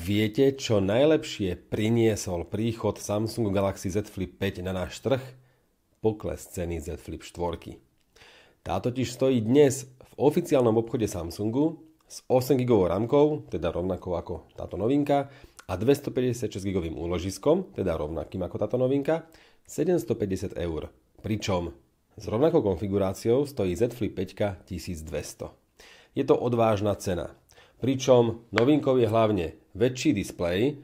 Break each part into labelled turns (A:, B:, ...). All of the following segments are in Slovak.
A: Viete, čo najlepšie priniesol príchod Samsung Galaxy Z Flip 5 na náš trh? Pokles ceny Z Flip 4. Tá totiž stojí dnes v oficiálnom obchode Samsungu s 8 GB ramkou, teda rovnako ako táto novinka, a 256 GB úložiskom, teda rovnakým ako táto novinka, 750 eur. Pričom s rovnakou konfiguráciou stojí Z Flip 5 1200. Je to odvážna cena. Pričom novinkou je hlavne väčší displej,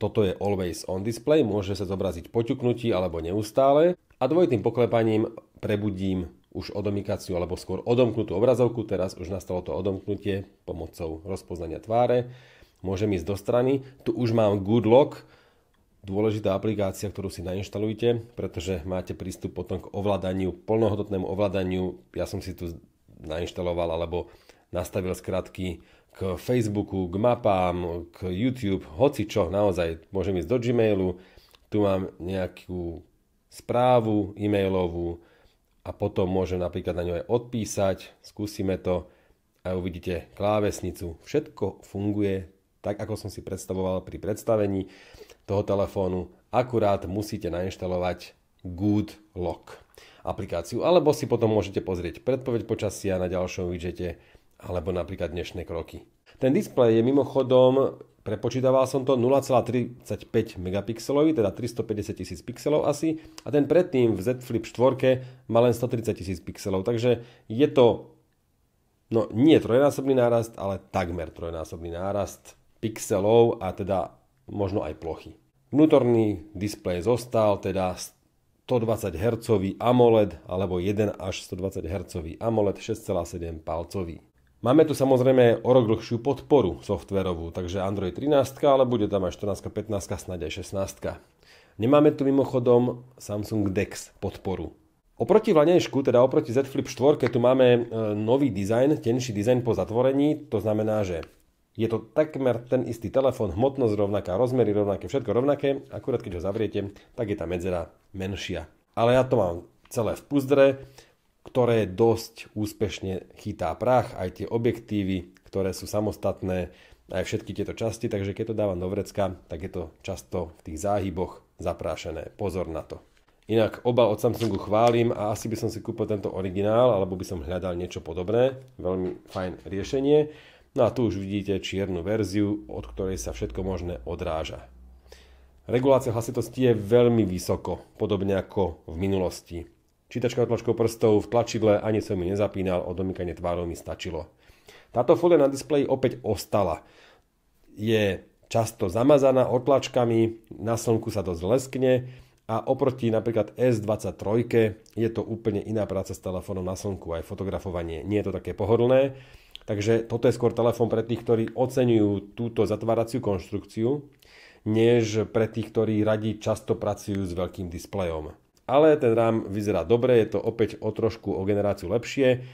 A: toto je Always On display, môže sa zobraziť poťuknutí alebo neustále a dvojitým poklepaním prebudím už odomikáciu alebo skôr odomknutú obrazovku, teraz už nastalo to odomknutie pomocou rozpoznania tváre, môžem ísť do strany, tu už mám Good Lock, dôležitá aplikácia, ktorú si nainštalujte, pretože máte prístup potom k ovládaniu, plnohodnotnému ovládaniu, ja som si tu nainštaloval alebo nastavil skratky k Facebooku, k mapám, k YouTube, hoci čo, naozaj môžem ísť do Gmailu, tu mám nejakú správu e-mailovú a potom môžem napríklad na ňu aj odpísať, skúsime to a uvidíte klávesnicu. Všetko funguje tak, ako som si predstavoval pri predstavení toho telefónu. Akurát musíte nainštalovať Good Lock aplikáciu, alebo si potom môžete pozrieť predpoveď počasia na ďalšom widgete, alebo napríklad dnešné kroky. Ten displej je mimochodom, prepočítaval som to, 0,35 megapixelový, teda 350 tisíc pixelov asi, a ten predtým v Z Flip 4 má len 130 tisíc pixelov, takže je to, no nie trojnásobný nárast, ale takmer trojnásobný nárast pixelov a teda možno aj plochy. Vnútorný displej zostal, teda 120 Hz AMOLED alebo 1 až 120 Hz AMOLED 6,7 palcový. Máme tu samozrejme o rok dlhšiu podporu softverovú, takže Android 13, ale bude tam aj 14, 15, snáď aj 16. Nemáme tu mimochodom Samsung DeX podporu. Oproti vlanejšku, teda oproti Z Flip 4, tu máme e, nový dizajn, tenší dizajn po zatvorení, to znamená, že je to takmer ten istý telefon, hmotnosť rovnaká, rozmery rovnaké, všetko rovnaké, akurát keď ho zavriete, tak je tá medzera menšia. Ale ja to mám celé v puzdre, ktoré dosť úspešne chytá prach, aj tie objektívy, ktoré sú samostatné, aj všetky tieto časti, takže keď to dávam do vrecka, tak je to často v tých záhyboch zaprášené. Pozor na to. Inak oba od Samsungu chválim a asi by som si kúpil tento originál, alebo by som hľadal niečo podobné. Veľmi fajn riešenie. No a tu už vidíte čiernu verziu, od ktorej sa všetko možné odráža. Regulácia hlasitosti je veľmi vysoko, podobne ako v minulosti. Čítačka otlačkou prstov v tlačidle ani som mi nezapínal, odomýkanie tvárov mi stačilo. Táto folia na displeji opäť ostala. Je často zamazaná otlačkami, na slnku sa dosť zleskne a oproti napríklad S23 je to úplne iná práca s telefónom na slnku, aj fotografovanie. Nie je to také pohodlné, takže toto je skôr telefón pre tých, ktorí oceňujú túto zatváraciu konštrukciu, než pre tých, ktorí radi často pracujú s veľkým displejom ale ten rám vyzerá dobre, je to opäť o trošku o generáciu lepšie.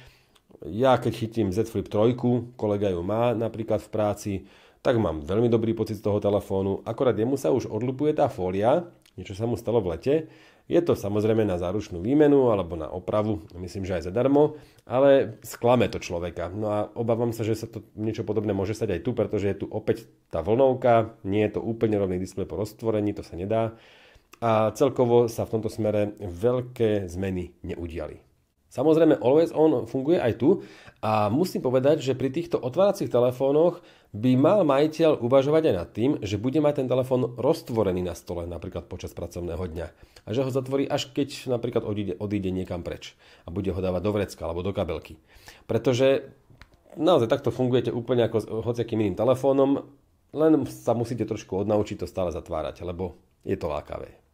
A: Ja keď chytím Z Flip 3, kolega ju má napríklad v práci, tak mám veľmi dobrý pocit z toho telefónu, akorát jemu sa už odlupuje tá fólia, niečo sa mu stalo v lete, je to samozrejme na záručnú výmenu alebo na opravu, myslím, že aj zadarmo, ale sklame to človeka. No a obávam sa, že sa to niečo podobné môže stať aj tu, pretože je tu opäť tá vlnovka, nie je to úplne rovný displej po roztvorení, to sa nedá a celkovo sa v tomto smere veľké zmeny neudiali. Samozrejme, Always On funguje aj tu a musím povedať, že pri týchto otváracích telefónoch by mal majiteľ uvažovať aj nad tým, že bude mať ten telefón roztvorený na stole napríklad počas pracovného dňa a že ho zatvorí až keď napríklad odíde, odíde niekam preč a bude ho dávať do vrecka alebo do kabelky. Pretože naozaj takto fungujete úplne ako s hociakým iným telefónom, len sa musíte trošku odnaučiť to stále zatvárať, lebo je to lákavé.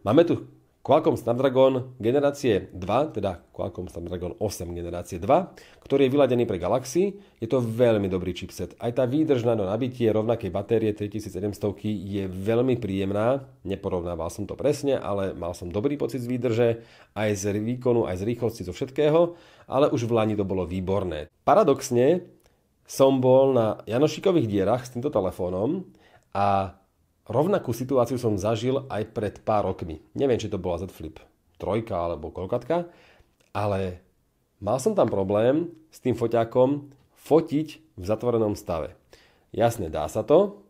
A: Máme tu Qualcomm Snapdragon generácie 2, teda Qualcomm Snapdragon 8 generácie 2, ktorý je vyladený pre Galaxy. Je to veľmi dobrý chipset. Aj tá výdrž na nabitie rovnakej batérie 3700 je veľmi príjemná. Neporovnával som to presne, ale mal som dobrý pocit z výdrže, aj z výkonu, aj z rýchlosti, zo všetkého, ale už v Lani to bolo výborné. Paradoxne som bol na Janošikových dierach s týmto telefónom a Rovnakú situáciu som zažil aj pred pár rokmi. Neviem, či to bola Z Flip 3 alebo koľkatka, ale mal som tam problém s tým foťákom fotiť v zatvorenom stave. Jasne, dá sa to,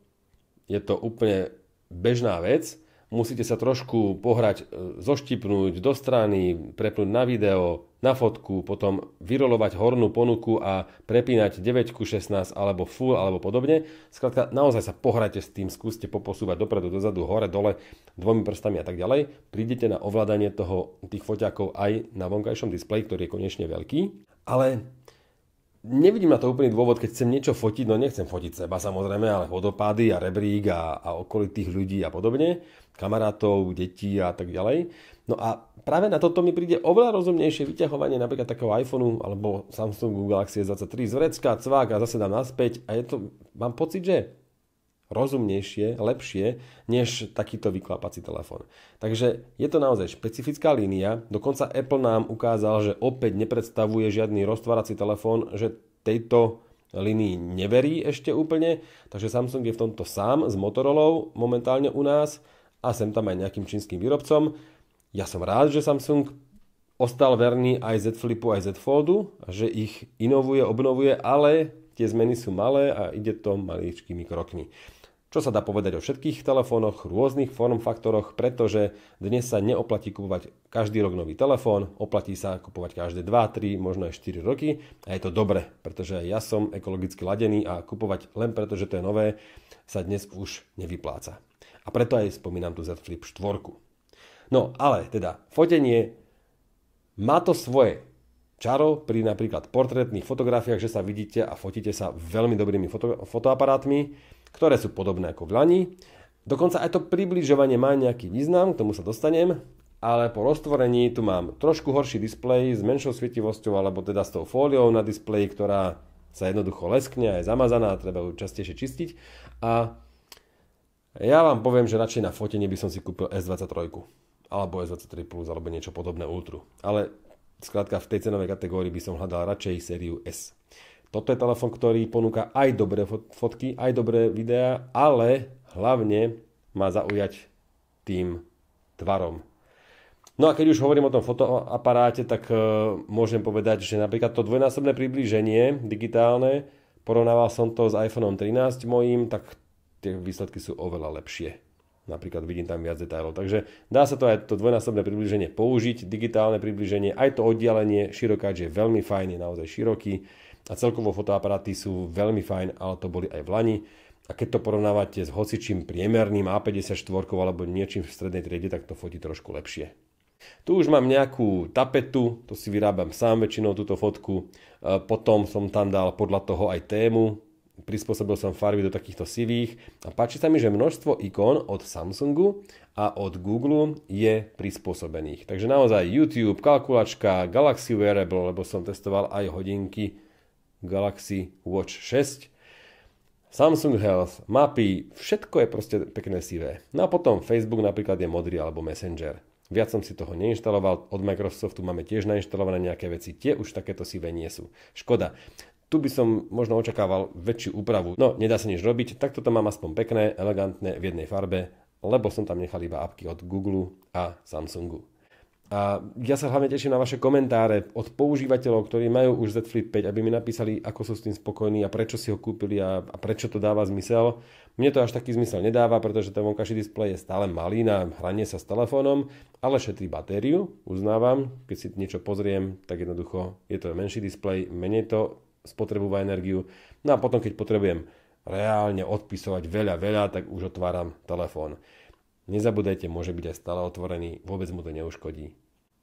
A: je to úplne bežná vec, musíte sa trošku pohrať, e, zoštipnúť do strany, prepnúť na video, na fotku, potom vyrolovať hornú ponuku a prepínať 9 ku 16 alebo full alebo podobne. Skladka, naozaj sa pohrajte s tým, skúste poposúvať dopredu, dozadu, hore, dole, dvomi prstami a tak ďalej. Prídete na ovládanie toho, tých foťákov aj na vonkajšom displeji, ktorý je konečne veľký. Ale nevidím na to úplný dôvod, keď chcem niečo fotiť, no nechcem fotiť seba samozrejme, ale vodopády a rebrík a, a okolitých ľudí a podobne, kamarátov, detí a tak ďalej. No a práve na toto mi príde oveľa rozumnejšie vyťahovanie napríklad takého iPhoneu alebo Samsungu Galaxy S23 z vrecka, cvák a zase dám naspäť a je to, mám pocit, že rozumnejšie, lepšie, než takýto vyklapací telefón. Takže je to naozaj špecifická línia. Dokonca Apple nám ukázal, že opäť nepredstavuje žiadny roztvárací telefón, že tejto linii neverí ešte úplne, takže Samsung je v tomto sám s Motorola momentálne u nás a sem tam aj nejakým čínskym výrobcom. Ja som rád, že Samsung ostal verný aj Z Flipu, aj Z Foldu, že ich inovuje, obnovuje, ale tie zmeny sú malé a ide to maličkými krokmi. Čo sa dá povedať o všetkých telefónoch, rôznych faktoroch, pretože dnes sa neoplatí kupovať každý rok nový telefón, oplatí sa kupovať každé 2, 3, možno aj 4 roky a je to dobre, pretože ja som ekologicky ladený a kupovať len preto, že to je nové, sa dnes už nevypláca. A preto aj spomínam tu Z Flip 4. No ale teda, fotenie má to svoje čaro pri napríklad portrétnych fotografiách, že sa vidíte a fotíte sa veľmi dobrými foto- fotoaparátmi, ktoré sú podobné ako v lani. Dokonca aj to približovanie má nejaký význam, k tomu sa dostanem, ale po roztvorení tu mám trošku horší displej s menšou svietivosťou alebo teda s tou fóliou na displeji, ktorá sa jednoducho leskne a je zamazaná a treba ju častejšie čistiť. A ja vám poviem, že radšej na fotenie by som si kúpil S23 alebo S23 Plus alebo niečo podobné Ultra. Ale skrátka v tej cenovej kategórii by som hľadal radšej sériu S. Toto je telefon, ktorý ponúka aj dobré fotky, aj dobré videá, ale hlavne má zaujať tým tvarom. No a keď už hovorím o tom fotoaparáte, tak e, môžem povedať, že napríklad to dvojnásobné priblíženie digitálne, porovnával som to s iPhone 13 mojím, tak tie výsledky sú oveľa lepšie. Napríklad vidím tam viac detailov. Takže dá sa to aj to dvojnásobné približenie použiť, digitálne približenie, aj to oddialenie, širokáč je veľmi fajný, naozaj široký a celkovo fotoaparáty sú veľmi fajn, ale to boli aj v Lani. A keď to porovnávate s hocičím priemerným A54 alebo niečím v strednej triede, tak to fotí trošku lepšie. Tu už mám nejakú tapetu, to si vyrábam sám väčšinou túto fotku. E, potom som tam dal podľa toho aj tému, prispôsobil som farby do takýchto sivých a páči sa mi, že množstvo ikón od Samsungu a od Google je prispôsobených. Takže naozaj YouTube, kalkulačka, Galaxy Wearable, lebo som testoval aj hodinky Galaxy Watch 6, Samsung Health, mapy, všetko je proste pekné sivé. No a potom Facebook napríklad je modrý alebo Messenger. Viac som si toho neinštaloval, od Microsoftu máme tiež nainštalované nejaké veci, tie už takéto sivé nie sú. Škoda. Tu by som možno očakával väčšiu úpravu. No, nedá sa nič robiť, tak toto mám aspoň pekné, elegantné, v jednej farbe, lebo som tam nechal iba apky od Google a Samsungu. A ja sa hlavne teším na vaše komentáre od používateľov, ktorí majú už Z Flip 5, aby mi napísali, ako sú s tým spokojní a prečo si ho kúpili a, a prečo to dáva zmysel. Mne to až taký zmysel nedáva, pretože ten vonkajší displej je stále malý na hranie sa s telefónom, ale šetrí batériu, uznávam. Keď si niečo pozriem, tak jednoducho je to menší displej, menej to spotrebúva energiu. No a potom, keď potrebujem reálne odpisovať veľa, veľa, tak už otváram telefón. Nezabudajte, môže byť aj stále otvorený, vôbec mu to neuškodí.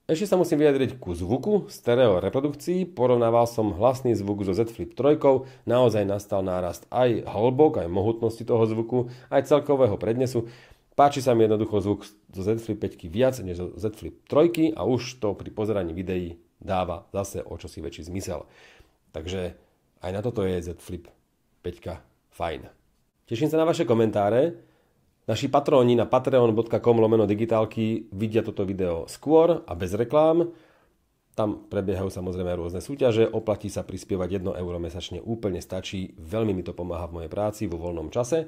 A: Ešte sa musím vyjadriť ku zvuku, stereo reprodukcii. Porovnával som hlasný zvuk so Z Flip 3, naozaj nastal nárast aj hlbok, aj mohutnosti toho zvuku, aj celkového prednesu. Páči sa mi jednoducho zvuk zo Z Flip 5 viac než zo Z Flip 3 a už to pri pozeraní videí dáva zase o čosi väčší zmysel. Takže aj na toto je Z Flip 5 fajn. Teším sa na vaše komentáre. Naši patróni na patreon.com lomeno digitálky vidia toto video skôr a bez reklám. Tam prebiehajú samozrejme rôzne súťaže, oplatí sa prispievať 1 euro mesačne úplne stačí, veľmi mi to pomáha v mojej práci vo voľnom čase.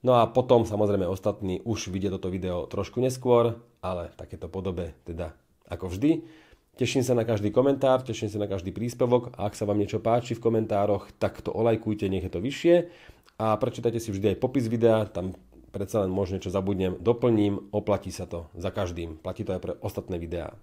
A: No a potom samozrejme ostatní už vidia toto video trošku neskôr, ale v takéto podobe teda ako vždy. Teším sa na každý komentár, teším sa na každý príspevok a ak sa vám niečo páči v komentároch, tak to olajkujte, nech je to vyššie a prečítajte si vždy aj popis videa, tam predsa len možno niečo zabudnem, doplním, oplatí sa to za každým. Platí to aj pre ostatné videá.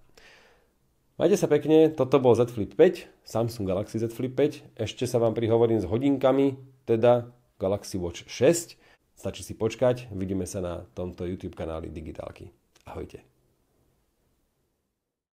A: Majte sa pekne, toto bol Z Flip 5, Samsung Galaxy Z Flip 5, ešte sa vám prihovorím s hodinkami, teda Galaxy Watch 6. Stačí si počkať, vidíme sa na tomto YouTube kanáli Digitálky. Ahojte.